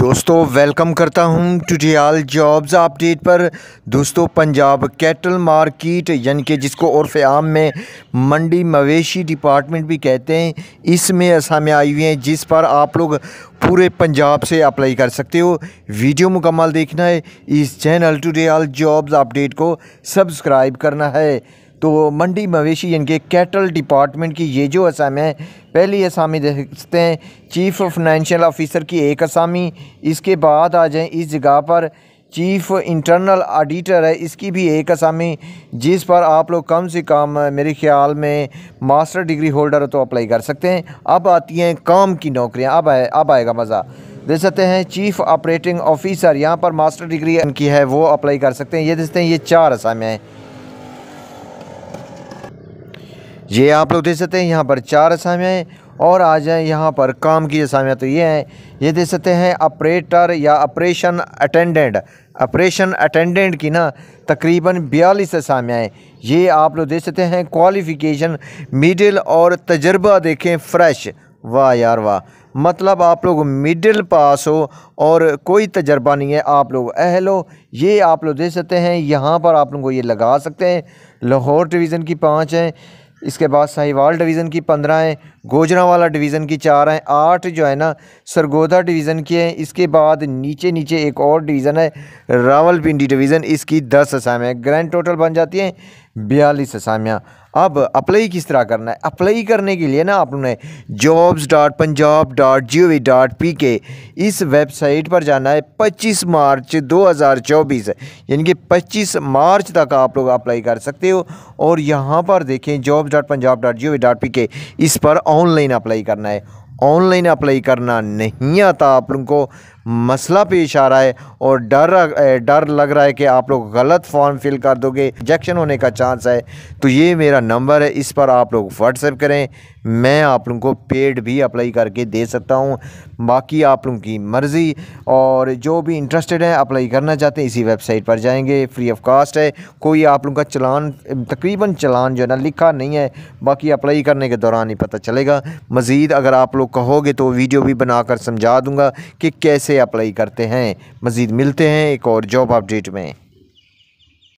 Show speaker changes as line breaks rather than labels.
दोस्तों वेलकम करता हूं ट्यूटोरियल जॉब्स अपडेट पर दोस्तों पंजाब कैटल मार्केट यानी कि जिसको और आम में मंडी मवेशी डिपार्टमेंट भी कहते हैं इसमें असामें आई हुई हैं जिस पर आप लोग पूरे पंजाब से अप्लाई कर सकते हो वीडियो मुकम्मल देखना है इस चैनल ट्यूटोरियल जॉब्स अपडेट को सब्सक्राइब करना है तो मंडी मवेशी इनके कैटल डिपार्टमेंट की ये जो असाम है पहली असामी देखते हैं चीफ फाइनेंशियल ऑफिसर की एक असामी इसके बाद आ जाएँ इस जगह पर चीफ इंटरनल ऑडिटर है इसकी भी एक असामी जिस पर आप लोग कम से कम मेरे ख्याल में मास्टर डिग्री होल्डर तो अप्लाई कर सकते हैं अब आती हैं काम की नौकरियां अब आए अब आएगा मज़ा देख सकते हैं चीफ ऑपरेटिंग ऑफिसर यहाँ पर मास्टर डिग्री इनकी है वो अप्लाई कर सकते हैं ये देखते हैं ये चार असामियाँ हैं ये हाँ, आप लोग देख सकते हैं यहाँ पर चार असामियाँ और आ जाए यहाँ पर काम की असामियाँ तो ये हैं ये देख सकते हैं ऑपरेटर या ऑपरेशन अटेंडेंट ऑपरेशन अटेंडेंट की ना तकरीबन बयालीस असामियाँ ये आप लोग देख सकते हैं क्वालिफ़िकेशन मिडिल और तजर्बा देखें फ्रेश वाह यार वाह मतलब आप लोग मिडिल पास हो और कोई तजर्बा नहीं है आप लोग अहलो ये आप लोग देख सकते हैं यहाँ पर आप लोगों को ये लगा सकते हैं लाहौर डिवीज़न की पाँच हैं इसके बाद साहिवाल डिवीज़न की पंद्रह हैं गोजरावाला डिवीज़न की चार हैं आठ जो है ना सरगोदा डिवीज़न की हैं इसके बाद नीचे नीचे एक और डिवीज़न है रावलपिंडी डिवीज़न इसकी दस असाम है ग्रैंड टोटल बन जाती हैं बयालीस असामियाँ अब अप्लाई किस तरह करना है अप्लाई करने के लिए ना आपने jobs dot Punjab dot G O V dot P K इस वेबसाइट पर जाना है पच्चीस मार्च दो हज़ार चौबीस यानी कि पच्चीस मार्च तक आप लोग अप्लाई कर सकते हो और यहाँ पर देखें jobs dot Punjab dot G O V dot P K इस पर ऑनलाइन अप्लाई करना है ऑनलाइन अप्लाई करना नहीं आता आप लोगों को मसला पेश आ रहा है और डर डर लग रहा है कि आप लोग गलत फॉर्म फिल कर दोगे रिजेक्शन होने का चांस है तो ये मेरा नंबर है इस पर आप लोग व्हाट्सएप करें मैं आप लोगों को पेड भी अप्लाई करके दे सकता हूँ बाकी आप लोगों की मर्ज़ी और जो भी इंटरेस्टेड हैं अप्लाई करना चाहते हैं इसी वेबसाइट पर जाएंगे फ्री ऑफ कास्ट है कोई आप लोगों का चलान तकरीबन चलान जो है ना लिखा नहीं है बाकी अप्लाई करने के दौरान ही पता चलेगा मज़ीद अगर आप लोग कहोगे तो वीडियो भी बनाकर समझा दूँगा कि कैसे कैसे अप्लाई करते हैं मज़ीद मिलते हैं एक और जॉब अपडेट में